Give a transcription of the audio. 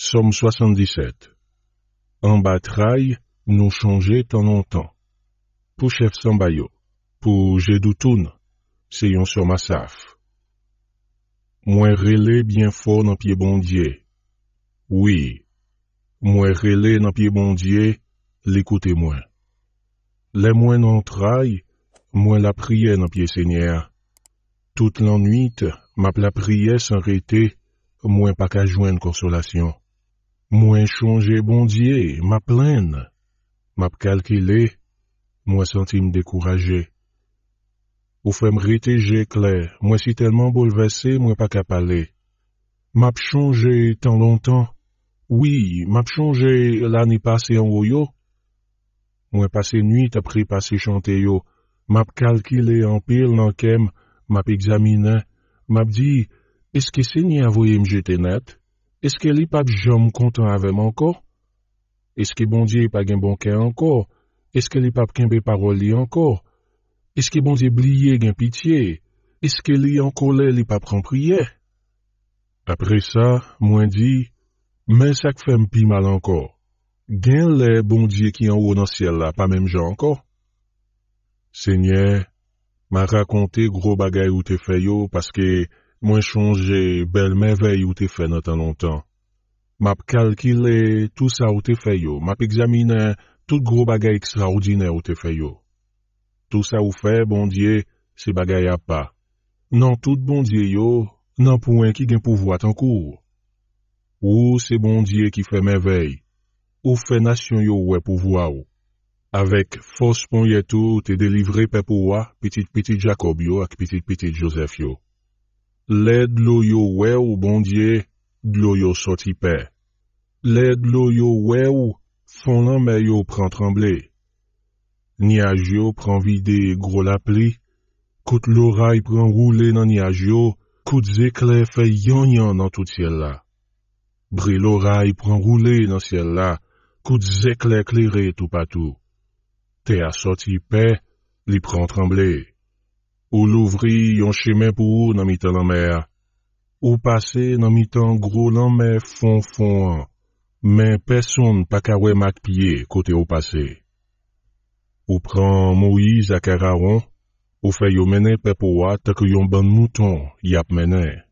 Somme 77. En bataille, nous changer tant longtemps. Pour chef Sambayo, pour Jedoutoun, c'est yon sur Massaf. Moins relais bien fort dans pied bon Oui, moins relais dans pied bon l'écoutez moins. Les moins entrailles, moins la prière dans pied Seigneur. Toute l'ennuite, ma pla prière s'arrêter, moins pas qu'à joindre consolation. Moi changé bon Dieu, ma pleine, ma calculé, moi senti me découragé. Ou me j'ai clair, moi si tellement bouleversé, moi pas qu'à parler. M'a changé tant longtemps. Oui, m'a changé l'année passée en royo. Moi passé nuit après passé chanté yo. M'a calculé en pile dans kem, m'a examiné, m'a dit est-ce que vous a vous, m'jeter net? Eske li pap jom kontan avem anko? Eske bondye pa gen bonke anko? Eske li pap kenbe paroli anko? Eske bondye blye gen pitye? Eske li anko le li pap pran priye? Apre sa, mwen di, men sak fem pi mal anko. Gen le bondye ki an wo nan siel la pa menm je anko? Senye, ma rakonte gro bagay ou te feyo paske Mwen chonje bel mevey ou te fè nan tan lontan. Map kalkile tout sa ou te fè yo. Map examine tout gro bagay ekstra ou dine ou te fè yo. Tout sa ou fè, bondye, se bagay ap pa. Nan tout bondye yo, nan pouen ki gen pouvo atan kou. Ou se bondye ki fè mevey. Ou fè nasyon yo ou e pouvo a ou. Awek fos pon yetou te delivre pe pouwa, pitit-pitit Jacob yo ak pitit-pitit Joseph yo. Le dlo yo we ou bondye, dlo yo soti pe. Le dlo yo we ou fonan me yo pran tremble. Niyaj yo pran vide e gro la pli, kout lo ray pran roule nan niyaj yo, kout zekle fe yon yon nan tout siel la. Bri lo ray pran roule nan siel la, kout zekle kle re tou patou. Te a soti pe, li pran tremble. Ou louvri yon chemen pou ou nan mitan nan mer, ou pase nan mitan grou nan mer fon fon an, men peson pa kawen mat piye kote ou pase. Ou pran mou yi zakara an, ou fe yon menen pe po atak yon bon mouton yap menen.